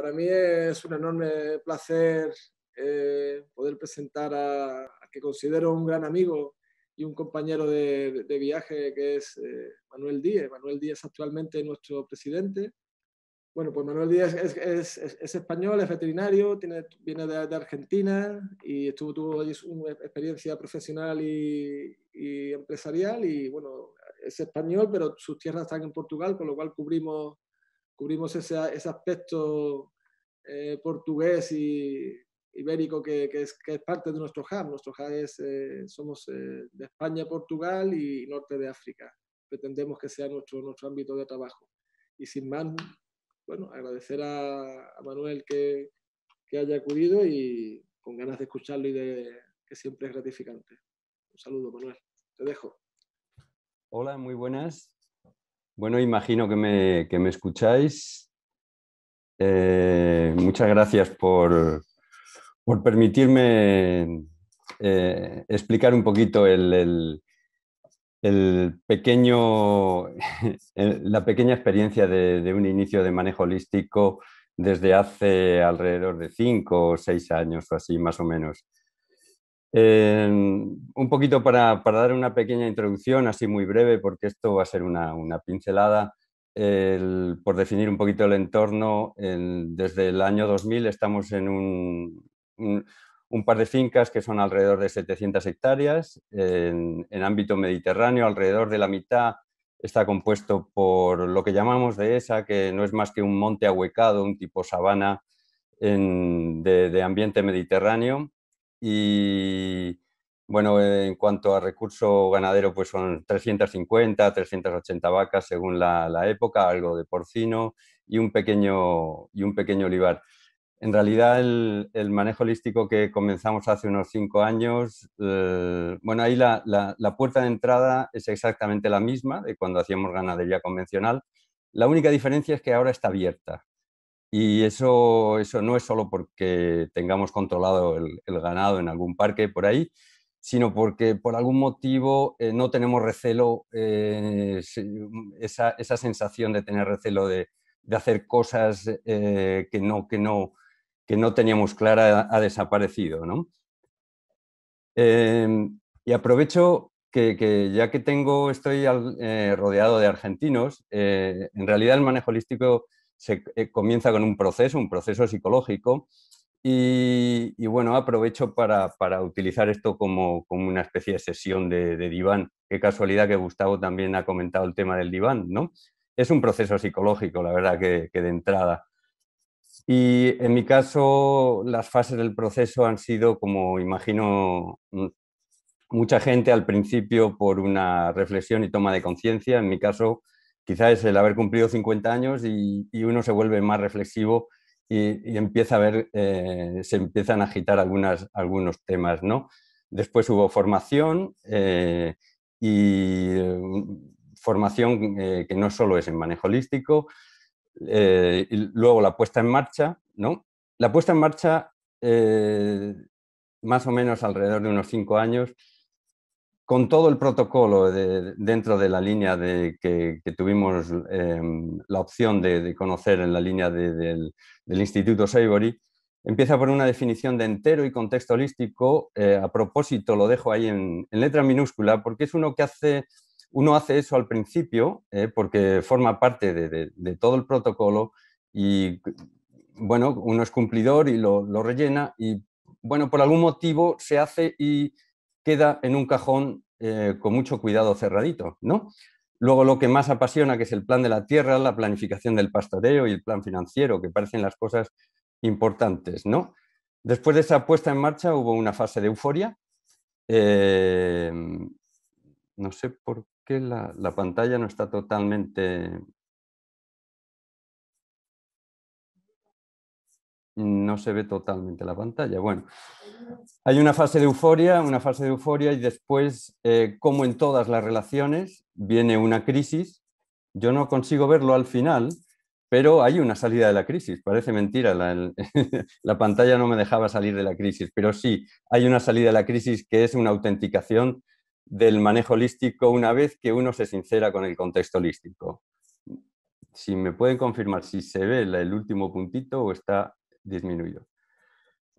para mí es un enorme placer eh, poder presentar a, que considero un gran amigo y un compañero de, viaje que es eh, Manuel Díez. Manuel Díez actualmente nuestro presidente. Bueno, pues Manuel Díez es, es, español, es veterinario, tiene, viene de, Argentina y estuvo, tuvo una experiencia profesional y, y empresarial y bueno, es español, pero sus tierras están en Portugal, con lo cual cubrimos cubrimos ese, aspecto eh, portugués y ibérico que, es, parte de nuestro hub. Nuestro hub es, eh, somos eh, de España, Portugal y norte de África. Pretendemos que sea nuestro, nuestro ámbito de trabajo. Y sin más, bueno, agradecer a, Manuel que, que, haya acudido y con ganas de escucharlo y de que siempre es gratificante. Un saludo, Manuel. Te dejo. Hola, muy buenas. Bueno, imagino que me, que me escucháis. Eh, muchas gracias por, permitirme eh, explicar un poquito el, pequeño, la pequeña experiencia de, de, un inicio de manejo holístico desde hace alrededor de cinco o seis años o así más o menos. Em, un poquito para, dar una pequeña introducción, así muy breve, porque esto va a ser una, pincelada, por definir un poquito el entorno, desde el año 2000 estamos en un, par de fincas que son alrededor de 700 hectáreas en, ámbito mediterráneo, alrededor de la mitad está compuesto por lo que llamamos dehesa, que no es más que un monte ahuecado, un tipo sabana de ambiente mediterráneo, y bueno, en cuanto a recurso ganadero, pues son 350, 380 vacas según la, época, algo de porcino y un pequeño, y un pequeño olivar. En realidad, el, manejo holístico que comenzamos hace unos cinco años, eh, bueno, ahí la, puerta de entrada es exactamente la misma de cuando hacíamos ganadería convencional. La única diferencia es que ahora está abierta. Y eso, eso no es solo porque tengamos controlado el, ganado en algún parque por ahí, sino porque por algún motivo eh, no tenemos recelo, eh, mm, esa, sensación de tener recelo de, hacer cosas eh, que, no, que, no, que no teníamos clara ha desaparecido. Em, y aprovecho que, ya que tengo, estoy rodeado de argentinos, en realidad el manejo holístico se eh, comienza con un proceso, un proceso psicológico. Y, bueno, aprovecho para, utilizar esto como, como, una especie de sesión de, diván. Qué casualidad que Gustavo también ha comentado el tema del diván, ¿no? Es un proceso psicológico, la verdad, que de entrada. Y en mi caso, las fases del proceso han sido, como imagino mm, mucha gente al principio, por una reflexión y toma de conciencia. En mi caso, Quizás es el haber cumplido 50 años y, uno se vuelve más reflexivo y, empieza a ver, eh, se empiezan a agitar algunos temas, Después hubo formación eh, y eh, formación que no solo es en manejo holístico, luego la puesta en marcha, ¿no? La puesta en marcha, más o menos alrededor de unos cinco años, con todo el protocolo dentro de la línea de, que, tuvimos em, la opción de, conocer en la línea del, Instituto Savory, empieza por una definición de entero y contexto holístico. Eh, a propósito, lo dejo ahí en, letra minúscula porque es uno que hace, uno hace eso al principio, eh, porque forma parte de, todo el protocolo y, bueno, uno es cumplidor y lo rellena y, bueno, por algún motivo se hace y queda en un cajón eh, con mucho cuidado cerradito, ¿no? Luego lo que más apasiona, que es el plan de la tierra, la planificación del pastoreo y el plan financiero, que parecen las cosas importantes, ¿no? Después de esa puesta en marcha hubo una fase de euforia. Eh, no sé por qué la, pantalla no está totalmente no se ve totalmente la pantalla. Bueno, hay una fase de euforia, una fase de euforia y después, eh, como en todas las relaciones, viene una crisis. Yo no consigo verlo al final, pero hay una salida de la crisis. Parece mentira, la, la pantalla no me dejaba salir de la crisis, pero sí, hay una salida de la crisis que es una autenticación del manejo holístico una vez que uno se sincera con el contexto holístico. Si me pueden confirmar si se ve el último puntito o está disminuyó.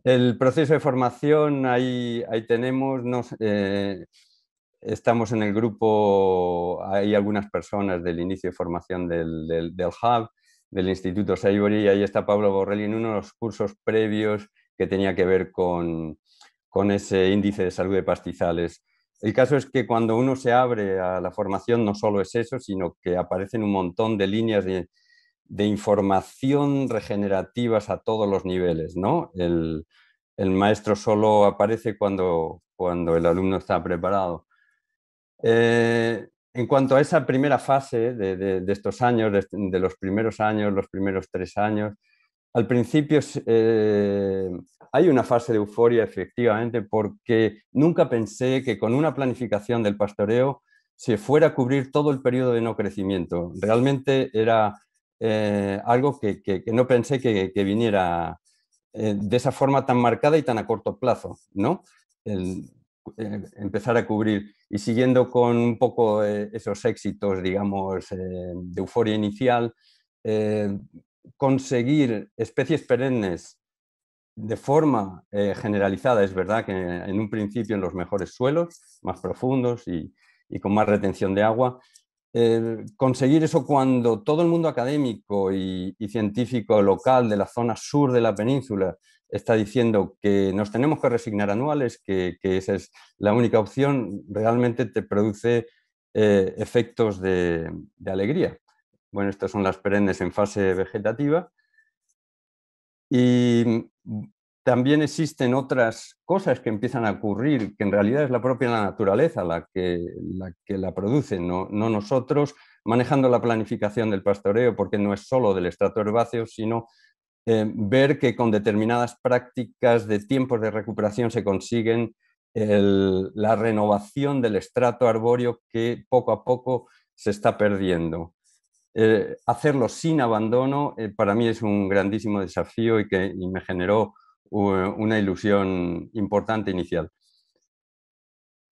El proceso de formación, ahí, ahí tenemos, nos, eh, estamos en el grupo, hay algunas personas del inicio de formación del, Hub, del Instituto Saibori, y ahí está Pablo Borrelli en uno de los cursos previos que tenía que ver con, con ese índice de salud de pastizales. El caso es que cuando uno se abre a la formación no solo es eso, sino que aparecen un montón de líneas de, de información regenerativas a todos los niveles, ¿no? El, maestro solo aparece cuando, cuando el alumno está preparado. Eh, en cuanto a esa primera fase de, estos años, de, los primeros años, los primeros tres años, al principio eh, hay una fase de euforia efectivamente porque nunca pensé que con una planificación del pastoreo se fuera a cubrir todo el periodo de no crecimiento. Realmente era eh, algo que, no pensé que, viniera eh, de esa forma tan marcada y tan a corto plazo, ¿no? Eh, empezar a cubrir y siguiendo con un poco esos éxitos, de euforia inicial, conseguir especies perennes de forma generalizada, es verdad que en un principio en los mejores suelos, más profundos y con más retención de agua, eh, conseguir eso cuando todo el mundo académico y, científico local de la zona sur de la península está diciendo que nos tenemos que resignar anuales, que, esa es la única opción, realmente te produce eh, efectos de, de, alegría. Bueno, estas son las perennes en fase vegetativa. Y también existen otras cosas que empiezan a ocurrir, que en realidad es la propia naturaleza la que la, que la produce, no, nosotros, manejando la planificación del pastoreo, porque no es solo del estrato herbáceo, sino eh, ver que con determinadas prácticas de tiempos de recuperación se consiguen la renovación del estrato arbóreo que poco a poco se está perdiendo. Eh, hacerlo sin abandono eh, para mí es un grandísimo desafío y que y me generó una ilusión importante inicial.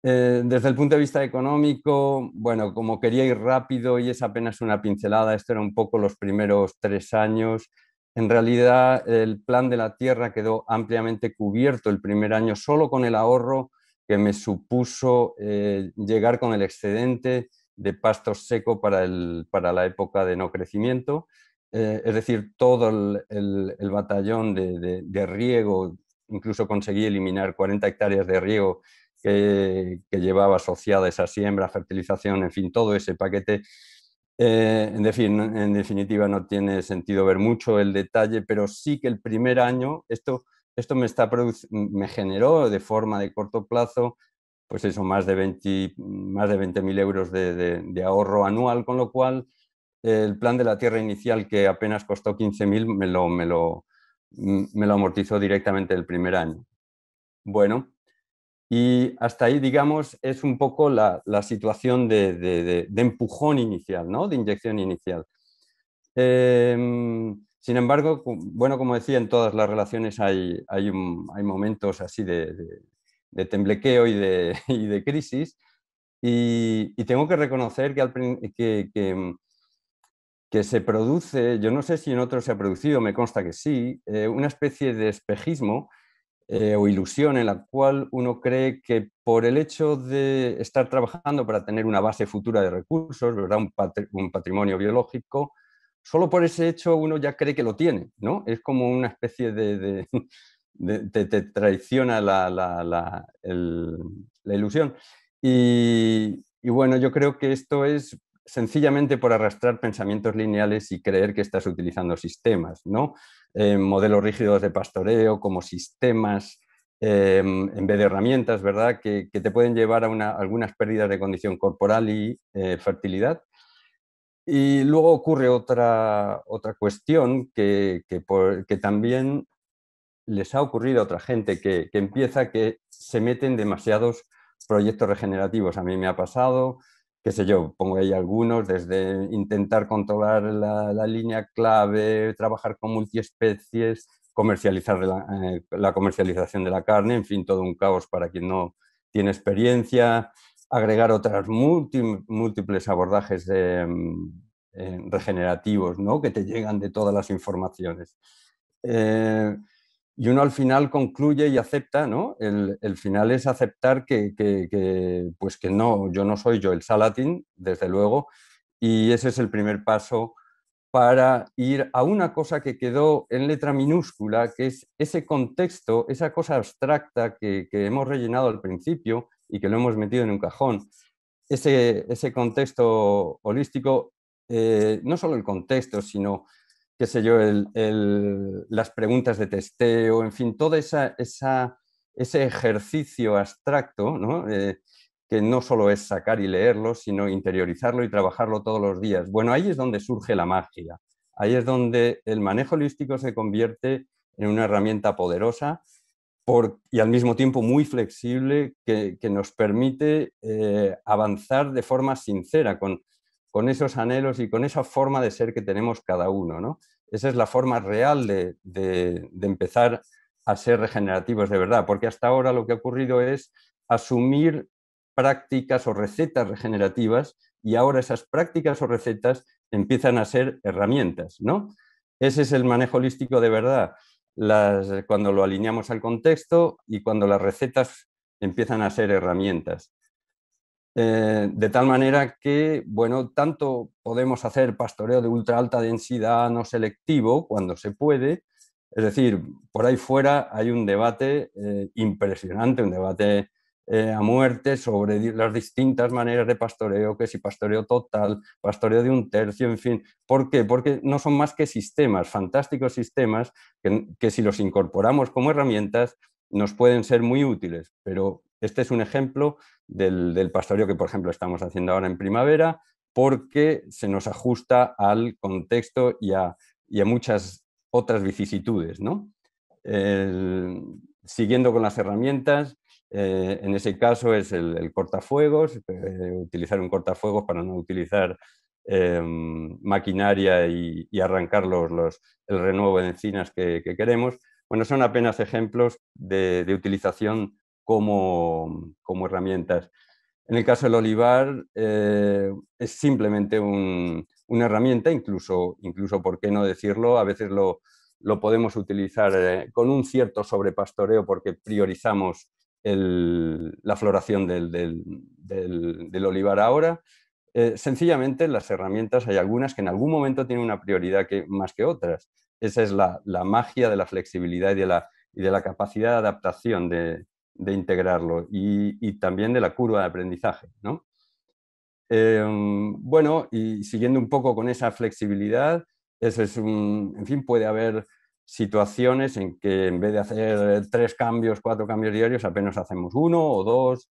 Eh, desde el punto de vista económico, bueno, como quería ir rápido y es apenas una pincelada, esto era un poco los primeros tres años. En realidad, el plan de la tierra quedó ampliamente cubierto el primer año solo con el ahorro que me supuso eh, llegar con el excedente de pasto seco para, el, para la época de no crecimiento eh, es decir, todo el, batallón de, riego, incluso conseguí eliminar 40 hectáreas de riego que, llevaba asociada esa siembra, fertilización, en fin, todo ese paquete. Eh, en, definitiva, no tiene sentido ver mucho el detalle, pero sí que el primer año, esto, me, generó de forma de corto plazo pues eso, más de 20 más 20.000 euros de, ahorro anual, con lo cual el plan de la tierra inicial que apenas costó 15.000 me lo, me, lo, mm, me lo amortizó directamente el primer año. Bueno, y hasta ahí, digamos, es un poco la, situación de, de, empujón inicial, ¿no? de inyección inicial. Em, sin embargo, bueno, como decía, en todas las relaciones hay, hay, momentos así de, temblequeo y de, y crisis. Y, tengo que reconocer que, que mm, que se produce, yo no sé si en otros se ha producido, me consta que sí, eh, una especie de espejismo eh, o ilusión en la cual uno cree que por el hecho de estar trabajando para tener una base futura de recursos, ¿verdad? Un, patrimonio biológico, solo por ese hecho uno ya cree que lo tiene, ¿no? Es como una especie de... te, traiciona la, ilusión. y bueno, yo creo que esto es sencillamente por arrastrar pensamientos lineales y creer que estás utilizando sistemas, ¿no? Eh, modelos rígidos de pastoreo como sistemas em, en vez de herramientas, ¿verdad? Que, te pueden llevar a algunas pérdidas de condición corporal y eh, fertilidad. Y luego ocurre otra, otra cuestión que, también les ha ocurrido a otra gente que, que empieza que se meten demasiados proyectos regenerativos. A mí me ha pasado, qué sé yo, pongo ahí algunos, desde intentar controlar la, línea clave, trabajar con multiespecies, comercializar eh, la, comercialización de la carne, en fin, todo un caos para quien no tiene experiencia, agregar otras múltiples abordajes mm, eh, regenerativos, Que te llegan de todas las informaciones. Eh, y uno al final concluye y acepta, ¿no? El, final es aceptar que, pues que no, yo no soy yo el Salatin, desde luego, y ese es el primer paso para ir a una cosa que quedó en letra minúscula, que es ese contexto, esa cosa abstracta que, hemos rellenado al principio y que lo hemos metido en un cajón. Ese, contexto holístico, eh, no solo el contexto, sino qué sé yo, las preguntas de testeo, en fin, todo esa, ese ejercicio abstracto, eh, que no solo es sacar y leerlo, sino interiorizarlo y trabajarlo todos los días. Bueno, ahí es donde surge la magia, ahí es donde el manejo holístico se convierte en una herramienta poderosa por, y al mismo tiempo muy flexible que, nos permite eh, avanzar de forma sincera, con, con esos anhelos y con esa forma de ser que tenemos cada uno. ¿no? Esa es la forma real de, empezar a ser regenerativos de verdad, porque hasta ahora lo que ha ocurrido es asumir prácticas o recetas regenerativas y ahora esas prácticas o recetas empiezan a ser herramientas, ¿no? Ese es el manejo holístico de verdad, las, cuando lo alineamos al contexto y cuando las recetas empiezan a ser herramientas. Eh, de tal manera que, bueno, tanto podemos hacer pastoreo de ultra alta densidad no selectivo cuando se puede, es decir, por ahí fuera hay un debate eh, impresionante, un debate eh, a muerte sobre las distintas maneras de pastoreo, que si pastoreo total, pastoreo de un tercio, en fin. ¿Por qué? Porque no son más que sistemas, fantásticos sistemas, que si los incorporamos como herramientas nos pueden ser muy útiles, pero este es un ejemplo del, pastoreo que, por ejemplo, estamos haciendo ahora en primavera, porque se nos ajusta al contexto y a, muchas otras vicisitudes. ¿no? siguiendo con las herramientas, eh, en ese caso es el, cortafuegos, eh, utilizar un cortafuegos para no utilizar eh, maquinaria y, arrancar los, el renuevo de encinas que, queremos. Bueno, son apenas ejemplos de, de utilización como, como herramientas. En el caso del olivar, eh, es simplemente una herramienta, incluso, incluso, ¿por qué no decirlo? A veces lo, lo podemos utilizar eh, con un cierto sobrepastoreo porque priorizamos la floración del, del, olivar ahora. Eh, sencillamente, las herramientas hay algunas que en algún momento tienen una prioridad que, más que otras. Esa es la, la magia de la flexibilidad y de la, y de la capacidad de adaptación de, de integrarlo y, también de la curva de aprendizaje. Em, bueno, y siguiendo un poco con esa flexibilidad, es en fin, puede haber situaciones en que en vez de hacer tres cambios, cuatro cambios diarios, apenas hacemos uno o dos,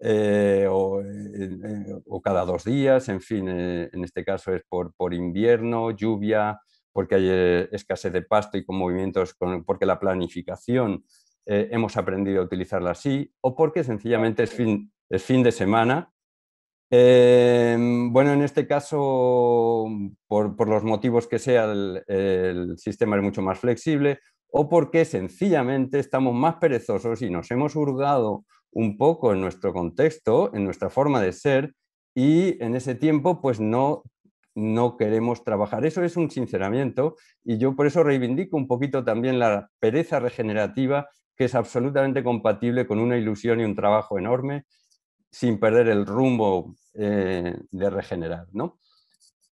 eh, o, cada dos días, en fin, eh, en este caso es por, por invierno, lluvia, porque hay eh, escasez de pasto y con movimientos, porque la planificación eh, hemos aprendido a utilizarla así o porque sencillamente es fin, de semana. Em, bueno, en este caso, por, los motivos que sea, el, el, sistema es mucho más flexible o porque sencillamente estamos más perezosos y nos hemos hurgado un poco en nuestro contexto, en nuestra forma de ser y en ese tiempo pues no, no queremos trabajar. Eso es un sinceramiento y yo por eso reivindico un poquito también la pereza regenerativa que es absolutamente compatible con una ilusión y un trabajo enorme sin perder el rumbo eh, de regenerar.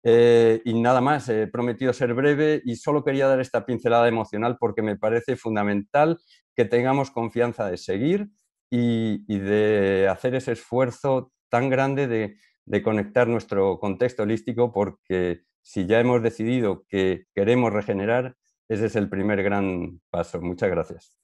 Eh, y nada más, he prometido ser breve y solo quería dar esta pincelada emocional porque me parece fundamental que tengamos confianza de seguir y, de hacer ese esfuerzo tan grande de, conectar nuestro contexto holístico porque si ya hemos decidido que queremos regenerar, ese es el primer gran paso. Muchas gracias.